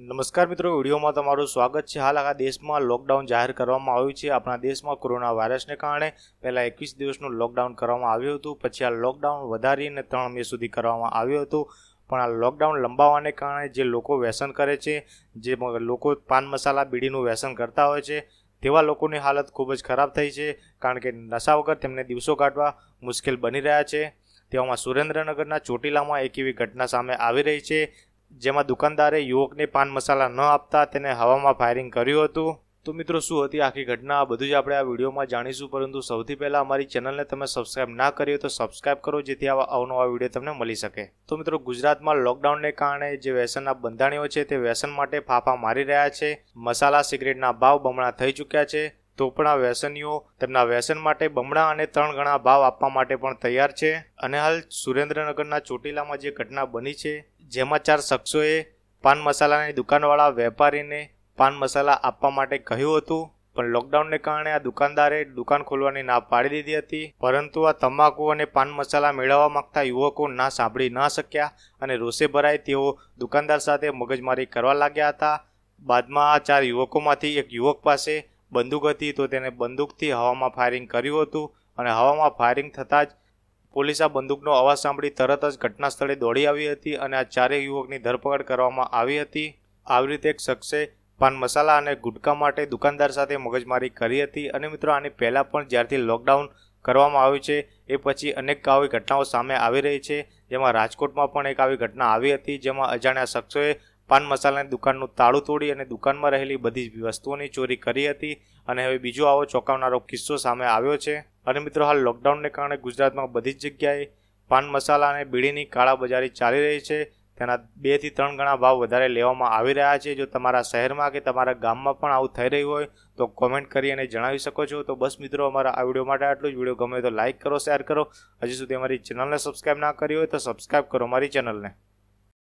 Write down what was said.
નમસ્કાર મિત્રો વિડીયોમાં તમારું સ્વાગત છે હાલ આખા દેશમાં લોકડાઉન જાહેર કરવામાં આવ્યું છે આપણા દેશમાં કોરોના વાયરસને કારણે પહેલાં એકવીસ દિવસનું લોકડાઉન કરવામાં આવ્યું હતું પછી આ લોકડાઉન વધારીને ત્રણ મે સુધી કરવામાં આવ્યું હતું પણ આ લોકડાઉન લંબાવવાને કારણે જે લોકો વ્યસન કરે છે જે લોકો પાન મસાલા બીડીનું વ્યસન કરતા હોય છે તેવા લોકોની હાલત ખૂબ જ ખરાબ થઈ છે કારણ કે નશા વગર તેમને દિવસો કાઢવા મુશ્કેલ બની રહ્યા છે તેવામાં સુરેન્દ્રનગરના ચોટીલામાં એક એવી ઘટના સામે આવી રહી છે જેમાં દુકાનદારે યુવકને પાન મસાલા ન આપતા તેને હવામાં ફાયરિંગ કર્યું હતું તો મિત્રો શું હતી આખી ઘટના આ બધું જ આપણે આ વિડીયોમાં જાણીશું પરંતુ સૌથી પહેલાં અમારી ચેનલને તમે સબસ્ક્રાઈબ ના કરી તો સબસ્ક્રાઇબ કરો જેથી આવા અવનવા વિડીયો તમને મળી શકે તો મિત્રો ગુજરાતમાં લોકડાઉનને કારણે જે વ્યસનના બંધાણીઓ છે તે વ્યસન માટે ફાફા મારી રહ્યા છે મસાલા સિગરેટના ભાવ બમણા થઈ ચૂક્યા છે તો પણ આ વ્યસનીઓ તેમના વ્યસન માટે બમણા અને ત્રણ ગણા ભાવ આપવા માટે પણ તૈયાર છે અને હાલ સુરેન્દ્રનગરના ચોટીલામાં જે ઘટના બની છે જેમાં ચાર શખ્સોએ પાન મસાલાની દુકાનવાળા વેપારીને પાન મસાલા આપવા માટે કહ્યું હતું પણ લોકડાઉનને કારણે આ દુકાનદારે દુકાન ખોલવાની ના પાડી દીધી હતી પરંતુ આ તમાકુ અને પાન મસાલા મેળવવા માંગતા યુવકો ના સાંભળી ન શક્યા અને રોષે ભરાય તેઓ દુકાનદાર સાથે મગજમારી કરવા લાગ્યા હતા બાદમાં આ ચાર યુવકોમાંથી એક યુવક પાસે બંદૂક હતી તો તેને બંદૂકથી હવામાં ફાયરિંગ કર્યું હતું અને હવામાં ફાયરિંગ થતાં જ પોલીસ આ બંદૂકનો અવાજ સાંભળી તરત જ ઘટનાસ્થળે દોડી આવી હતી અને આ ચારેય યુવકની ધરપકડ કરવામાં આવી હતી આવી રીતે એક શખ્સે પાન મસાલા અને ગુટકા માટે દુકાનદાર સાથે મગજમારી કરી હતી અને મિત્રો આની પહેલાં પણ જ્યારથી લોકડાઉન કરવામાં આવ્યું છે એ પછી અનેક આવી ઘટનાઓ સામે આવી રહી છે જેમાં રાજકોટમાં પણ એક આવી ઘટના આવી હતી જેમાં અજાણ્યા શખ્સોએ પાન મસાલાની દુકાનનું તાળું તોડી અને દુકાનમાં રહેલી બધી જ વસ્તુઓની ચોરી કરી હતી અને હવે બીજો આવો ચોંકાવનારો કિસ્સો સામે આવ્યો છે અને મિત્રો હાલ લોકડાઉનને કારણે ગુજરાતમાં બધી જ જગ્યાએ પાન મસાલા અને બીડીની કાળાબજારી ચાલી રહી છે તેના બેથી ત્રણ ગણા ભાવ વધારે લેવામાં આવી રહ્યા છે જો તમારા શહેરમાં કે તમારા ગામમાં પણ આવું થઈ રહ્યું હોય તો કોમેન્ટ કરી અને જણાવી શકો છો તો બસ મિત્રો અમારા આ વિડીયો માટે આટલું જ વિડીયો ગમે તો લાઇક કરો શેર કરો હજી સુધી અમારી ચેનલને સબસ્ક્રાઈબ ના કરી હોય તો સબસ્ક્રાઈબ કરો અમારી ચેનલને